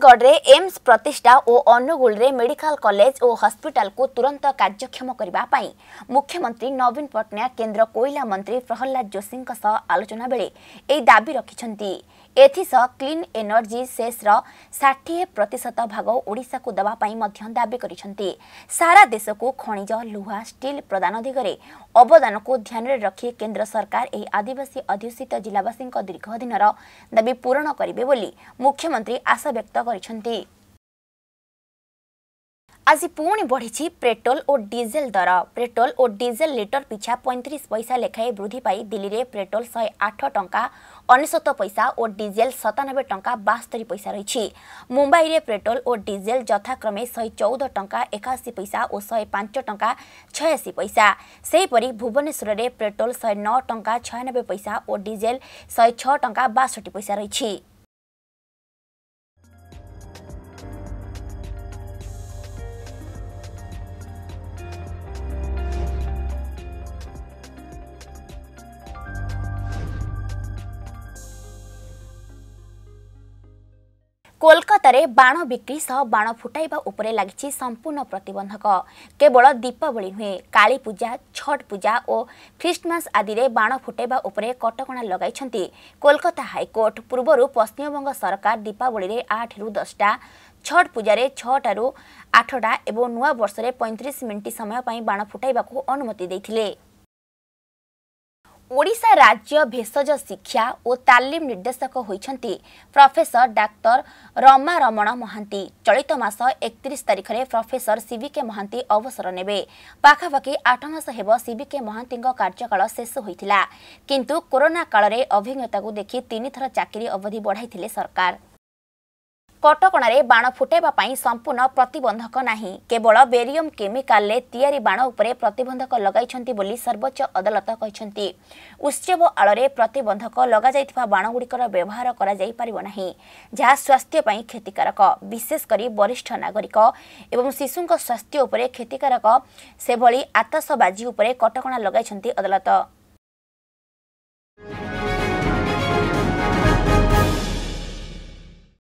সুন্দরগড়ে aims প্রতিষ্ঠা ও অনুগুলে medical college ও হসপিটালকু তুরন্ত কার্যক্ষম করা মুখ্যমন্ত্রী নবীন পট্টনাক কেন্দ্র কোইলা মন্ত্রী প্রহ্লাদ যোশী আলোচনা বেড়ে এই দাবি রাখছেন এথিস ক্লিন এনর্জি সেসর ষাঠিয়ে প্রতিশত ভাগ ওড়শাকু দেওয়া দাবি করেছেন সারা দেশকু খনিজ লুহা স্টিল প্রদান দিগরে অবদানকু ধ্যানে রাখি কেন্দ্র সরকার এই আদিবাসী অধ্যুষিত জেলাবাসী দীর্ঘদিনর দাবি পূরণ করবে বলে মুখ্যমন্ত্রী আশা ব্যক্ত आज पढि चाहिँ पेट्रोल डिजेल् दर पेट्रोल लिटर पिछा पैँतिस पैसा लेखाए वृद्धि दिल्लीले पेट्रोल शङा अनिशत पैसा सतानब्बे टा बातरी पैसा मुंबई मुम्बईले पेट्रोल डिजेल्थक्रमे शौध टङ्गा एकाशी पैसा पाँच टङ्क छयासी पैसा भुवनेश्वर भुवनेश्वरले पेट्रोल शङ्का छयानब्बे पैसा डिजेल्टा बासि पैसा कोलकाता कोलकतारे बाण बिक्रीसह उपरे लाग संपूर्ण प्रतिबंधक केवल दीपावली काली पूजा छठ पूजा ओ क्रिसमस आदि रे आदिले बा उपरे कटकणा लगाइ छथि कोलकाता हाई कोर्ट हकर्ट पश्चिम पश्चिमबङ्ग सरकार दीपावली रे 8 रु दसटा छठ पूजा रे 6 एवं छु आठटा ए नुवार्षर पैँतिस मिनट समयप बाण को अनुमति दैथिले शा राज्य भेषज शिक्षा तालिम निर्देशक हुन्छ प्रफेसर डाक्तर रमारमण महान्ती चलित मास एकतिस तारिखेर प्रोफेसर सिभिके महान्त अवसर ने पाखापा आठमास सिक्के महान्तकाल शेष कोरोना कालर अभिज्ञता देखि तिन थर चाकि अवधि बढाइले सरकार କଟକଣାରେ ବାଣ ଫୁଟାଇବା ପାଇଁ ସମ୍ପୂର୍ଣ୍ଣ ପ୍ରତିବନ୍ଧକ ନାହିଁ କେବଳ ବେରିୟମ୍ କେମିକାଲରେ ତିଆରି ବାଣ ଉପରେ ପ୍ରତିବନ୍ଧକ ଲଗାଇଛନ୍ତି ବୋଲି ସର୍ବୋଚ୍ଚ ଅଦାଲତ କହିଛନ୍ତି ଉତ୍ସବ ଆଳରେ ପ୍ରତିବନ୍ଧକ ଲଗାଯାଇଥିବା ବାଣଗୁଡ଼ିକର ବ୍ୟବହାର କରାଯାଇପାରିବ ନାହିଁ ଯାହା ସ୍ୱାସ୍ଥ୍ୟ ପାଇଁ କ୍ଷତିକାରକ ବିଶେଷ କରି ବରିଷ୍ଠ ନାଗରିକ ଏବଂ ଶିଶୁଙ୍କ ସ୍ୱାସ୍ଥ୍ୟ ଉପରେ କ୍ଷତିକାରକ ସେଭଳି ଆତସବାଜି ଉପରେ କଟକଣା ଲଗାଇଛନ୍ତି ଅଦାଲତ